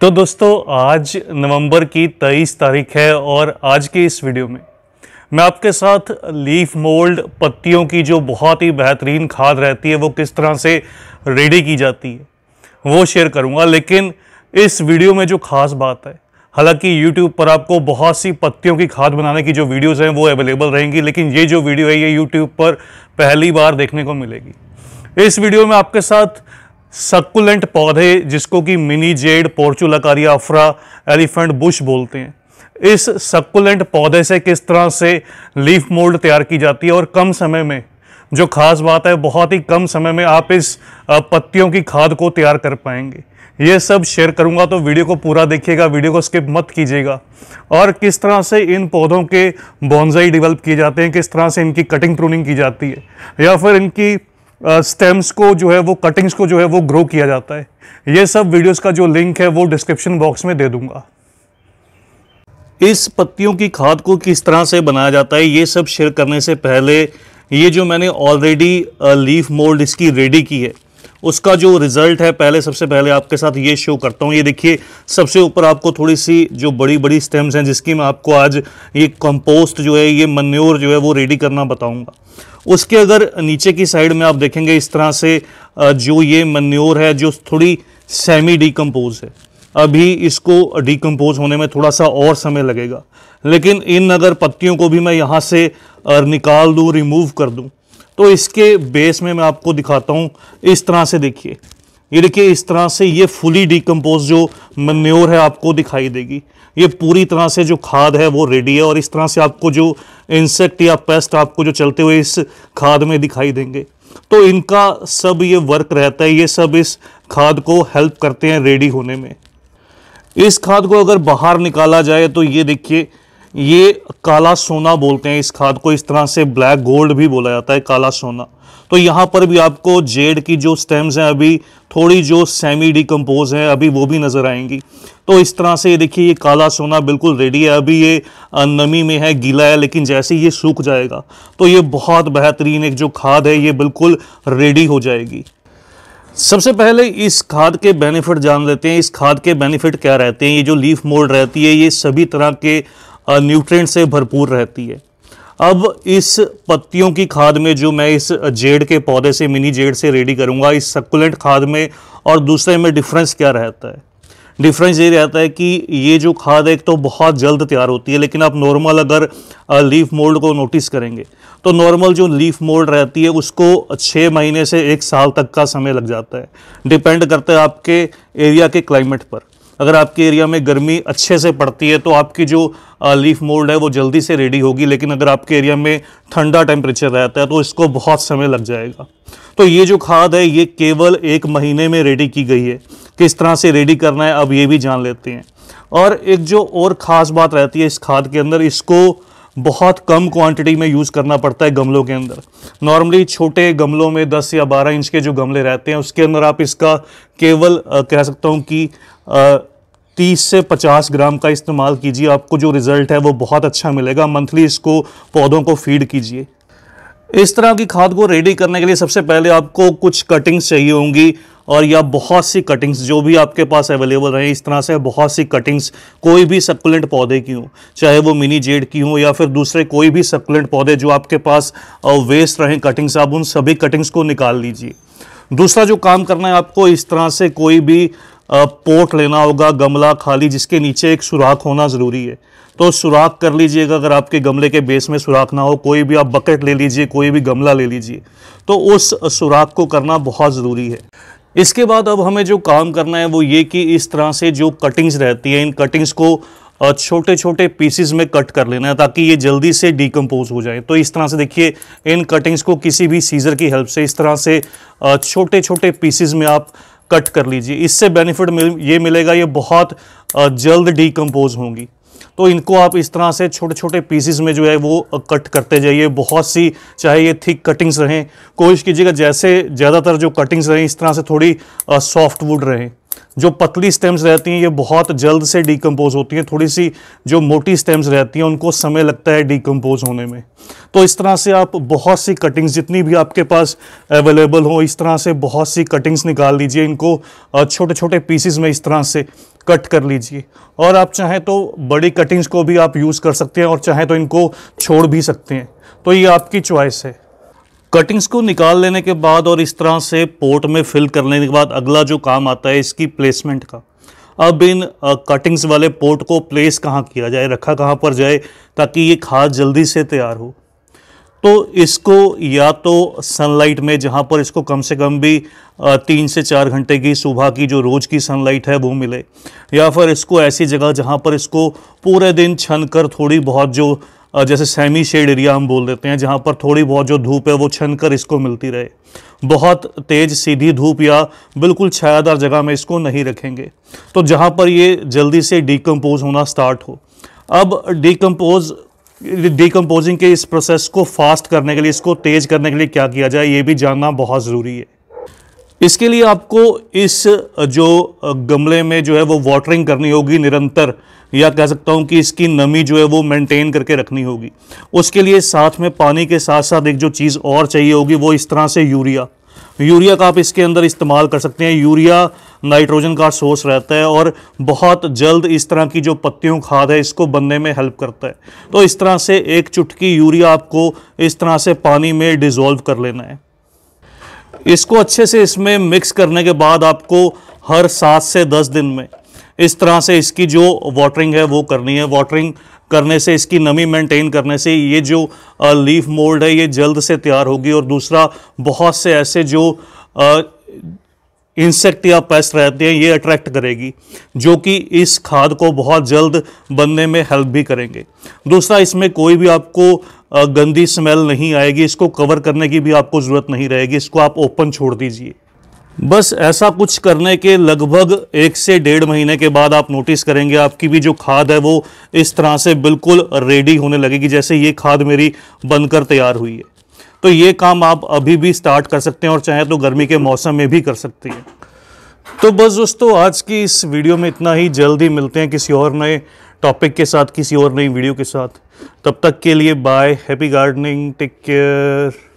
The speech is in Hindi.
तो दोस्तों आज नवंबर की 23 तारीख है और आज के इस वीडियो में मैं आपके साथ लीफ मोल्ड पत्तियों की जो बहुत ही बेहतरीन खाद रहती है वो किस तरह से रेडी की जाती है वो शेयर करूँगा लेकिन इस वीडियो में जो खास बात है हालांकि YouTube पर आपको बहुत सी पत्तियों की खाद बनाने की जो वीडियोस हैं वो अवेलेबल रहेंगी लेकिन ये जो वीडियो है ये YouTube पर पहली बार देखने को मिलेगी इस वीडियो में आपके साथ सक्कुलेंट पौधे जिसको कि mini jade portulacaria afra elephant bush बोलते हैं इस सक्कुलेंट पौधे से किस तरह से लीफ मोल्ड तैयार की जाती है और कम समय में जो खास बात है बहुत ही कम समय में आप इस पत्तियों की खाद को तैयार कर पाएंगे ये सब शेयर करूंगा तो वीडियो को पूरा देखिएगा वीडियो को स्किप मत कीजिएगा और किस तरह से इन पौधों के बॉन्जाई डेवलप किए जाते हैं किस तरह से इनकी कटिंग प्रूनिंग की जाती है या फिर इनकी स्टेम्स को जो है वो कटिंग्स को जो है वो ग्रो किया जाता है ये सब वीडियोस का जो लिंक है वो डिस्क्रिप्शन बॉक्स में दे दूंगा इस पत्तियों की खाद को किस तरह से बनाया जाता है ये सब शेयर करने से पहले ये जो मैंने ऑलरेडी लीफ मोल्ड इसकी रेडी की है उसका जो रिज़ल्ट है पहले सबसे पहले आपके साथ ये शो करता हूँ ये देखिए सबसे ऊपर आपको थोड़ी सी जो बड़ी बड़ी स्टेम्स हैं जिसकी मैं आपको आज ये कंपोस्ट जो है ये मन्योर जो है वो रेडी करना बताऊँगा उसके अगर नीचे की साइड में आप देखेंगे इस तरह से जो ये मन्योर है जो थोड़ी सेमी डिकम्पोज है अभी इसको डिकम्पोज होने में थोड़ा सा और समय लगेगा लेकिन इन अगर पत्तियों को भी मैं यहाँ से निकाल दूँ रिमूव कर दूँ तो इसके बेस में मैं आपको दिखाता हूँ इस तरह से देखिए ये देखिए इस तरह से ये फुली डिकम्पोज जो मन्योर है आपको दिखाई देगी ये पूरी तरह से जो खाद है वो रेडी है और इस तरह से आपको जो इंसेक्ट या पेस्ट आपको जो चलते हुए इस खाद में दिखाई देंगे तो इनका सब ये वर्क रहता है ये सब इस खाद को हेल्प करते हैं रेडी होने में इस खाद को अगर बाहर निकाला जाए तो ये देखिए ये काला सोना बोलते हैं इस खाद को इस तरह से ब्लैक गोल्ड भी बोला जाता है काला सोना तो यहाँ पर भी आपको जेड की जो स्टेम्स हैं अभी थोड़ी जो सेमी डिकम्पोज हैं अभी वो भी नज़र आएंगी तो इस तरह से ये देखिए ये काला सोना बिल्कुल रेडी है अभी ये नमी में है गीला है लेकिन जैसे ये सूख जाएगा तो ये बहुत बेहतरीन एक जो खाद है ये बिल्कुल रेडी हो जाएगी सबसे पहले इस खाद के बेनिफिट जान लेते हैं इस खाद के बेनिफिट क्या रहते हैं ये जो लीफ मोल्ड रहती है ये सभी तरह के न्यूट्रेंट से भरपूर रहती है अब इस पत्तियों की खाद में जो मैं इस जेड के पौधे से मिनी जेड से रेडी करूँगा इस सकुलेंट खाद में और दूसरे में डिफरेंस क्या रहता है डिफरेंस ये रहता है कि ये जो खाद है एक तो बहुत जल्द तैयार होती है लेकिन आप नॉर्मल अगर लीफ मोल्ड को नोटिस करेंगे तो नॉर्मल जो लीफ मोल्ड रहती है उसको छः महीने से एक साल तक का समय लग जाता है डिपेंड करता है आपके एरिया के क्लाइमेट पर अगर आपके एरिया में गर्मी अच्छे से पड़ती है तो आपकी जो लीफ मोल्ड है वो जल्दी से रेडी होगी लेकिन अगर आपके एरिया में ठंडा टेम्परेचर रहता है तो इसको बहुत समय लग जाएगा तो ये जो खाद है ये केवल एक महीने में रेडी की गई है किस तरह से रेडी करना है अब ये भी जान लेते हैं और एक जो और ख़ास बात रहती है इस खाद के अंदर इसको बहुत कम क्वांटिटी में यूज़ करना पड़ता है गमलों के अंदर नॉर्मली छोटे गमलों में 10 या 12 इंच के जो गमले रहते हैं उसके अंदर आप इसका केवल कह सकता हूँ कि आ, तीस से पचास ग्राम का इस्तेमाल कीजिए आपको जो रिज़ल्ट है वो बहुत अच्छा मिलेगा मंथली इसको पौधों को फीड कीजिए इस तरह की खाद को रेडी करने के लिए सबसे पहले आपको कुछ कटिंग्स चाहिए होंगी और या बहुत सी कटिंग्स जो भी आपके पास अवेलेबल रहे इस तरह से बहुत सी कटिंग्स कोई भी सकुलेंट पौधे की हों चाहे वो मिनी जेड की हों या फिर दूसरे कोई भी सकुलेंट पौधे जो आपके पास वेस्ट रहें कटिंग्स आप उन सभी कटिंग्स को निकाल लीजिए दूसरा जो काम करना है आपको इस तरह से कोई भी पोट लेना होगा गमला खाली जिसके नीचे एक सुराख होना ज़रूरी है तो सुराख कर लीजिएगा अगर आपके गमले के बेस में सुराख ना हो कोई भी आप बकेट ले लीजिए कोई भी गमला ले लीजिए तो उस सुराख को करना बहुत ज़रूरी है इसके बाद अब हमें जो काम करना है वो ये कि इस तरह से जो कटिंग्स रहती है इन कटिंग्स को छोटे छोटे पीसीज में कट कर लेना है ताकि ये जल्दी से डिकम्पोज हो जाए तो इस तरह से देखिए इन कटिंग्स को किसी भी सीज़र की हेल्प से इस तरह से छोटे छोटे पीसेस में आप कट कर लीजिए इससे बेनिफिट मिल ये मिलेगा ये बहुत जल्द डिकम्पोज होंगी तो इनको आप इस तरह से छोटे छोटे पीसीस में जो है वो कट करते जाइए बहुत सी चाहे ये थिक कटिंग्स रहें कोशिश कीजिएगा जैसे ज़्यादातर जो कटिंग्स रहें इस तरह से थोड़ी सॉफ्ट वुड रहें जो पतली स्टेम्स रहती हैं ये बहुत जल्द से डिकम्पोज होती हैं थोड़ी सी जो मोटी स्टेम्स रहती हैं उनको समय लगता है डिकम्पोज होने में तो इस तरह से आप बहुत सी कटिंग्स जितनी भी आपके पास अवेलेबल हो इस तरह से बहुत सी कटिंग्स निकाल लीजिए इनको छोटे छोटे पीसीज में इस तरह से कट कर लीजिए और आप चाहें तो बड़ी कटिंग्स को भी आप यूज़ कर सकते हैं और चाहें तो इनको छोड़ भी सकते हैं तो ये आपकी चॉइस है कटिंग्स को निकाल लेने के बाद और इस तरह से पोर्ट में फिल कर लेने के बाद अगला जो काम आता है इसकी प्लेसमेंट का अब इन कटिंग्स वाले पोर्ट को प्लेस कहाँ किया जाए रखा कहाँ पर जाए ताकि ये खाद जल्दी से तैयार हो तो इसको या तो सनलाइट में जहाँ पर इसको कम से कम भी तीन से चार घंटे की सुबह की जो रोज़ की सनलाइट है वो मिले या फिर इसको ऐसी जगह जहाँ पर इसको पूरे दिन छन कर थोड़ी बहुत जो जैसे सेमी शेड एरिया हम बोल देते हैं जहाँ पर थोड़ी बहुत जो धूप है वो छन कर इसको मिलती रहे बहुत तेज़ सीधी धूप या बिल्कुल छायादार जगह में इसको नहीं रखेंगे तो जहाँ पर ये जल्दी से डीकम्पोज होना स्टार्ट हो अब डीकम्पोज डीकम्पोजिंग के इस प्रोसेस को फास्ट करने के लिए इसको तेज़ करने के लिए क्या किया जाए ये भी जानना बहुत ज़रूरी है इसके लिए आपको इस जो गमले में जो है वो वाटरिंग करनी होगी निरंतर या कह सकता हूँ कि इसकी नमी जो है वो मेंटेन करके रखनी होगी उसके लिए साथ में पानी के साथ साथ एक जो चीज़ और चाहिए होगी वो इस तरह से यूरिया यूरिया का आप इसके अंदर इस्तेमाल कर सकते हैं यूरिया नाइट्रोजन का सोर्स रहता है और बहुत जल्द इस तरह की जो पत्तियों खाद है इसको बनने में हेल्प करता है तो इस तरह से एक चुटकी यूरिया आपको इस तरह से पानी में डिज़ोल्व कर लेना है इसको अच्छे से इसमें मिक्स करने के बाद आपको हर सात से दस दिन में इस तरह से इसकी जो वाटरिंग है वो करनी है वाटरिंग करने से इसकी नमी मेंटेन करने से ये जो लीफ मोल्ड है ये जल्द से तैयार होगी और दूसरा बहुत से ऐसे जो इंसेक्ट या पेस्ट रहते हैं ये अट्रैक्ट करेगी जो कि इस खाद को बहुत जल्द बनने में हेल्प भी करेंगे दूसरा इसमें कोई भी आपको गंदी स्मेल नहीं आएगी इसको कवर करने की भी आपको ज़रूरत नहीं रहेगी इसको आप ओपन छोड़ दीजिए बस ऐसा कुछ करने के लगभग एक से डेढ़ महीने के बाद आप नोटिस करेंगे आपकी भी जो खाद है वो इस तरह से बिल्कुल रेडी होने लगेगी जैसे ये खाद मेरी बनकर तैयार हुई है तो ये काम आप अभी भी स्टार्ट कर सकते हैं और चाहे तो गर्मी के मौसम में भी कर सकती हैं तो बस दोस्तों आज की इस वीडियो में इतना ही जल्दी मिलते हैं किसी और नए टॉपिक के साथ किसी और नई वीडियो के साथ तब तक के लिए bye happy gardening take care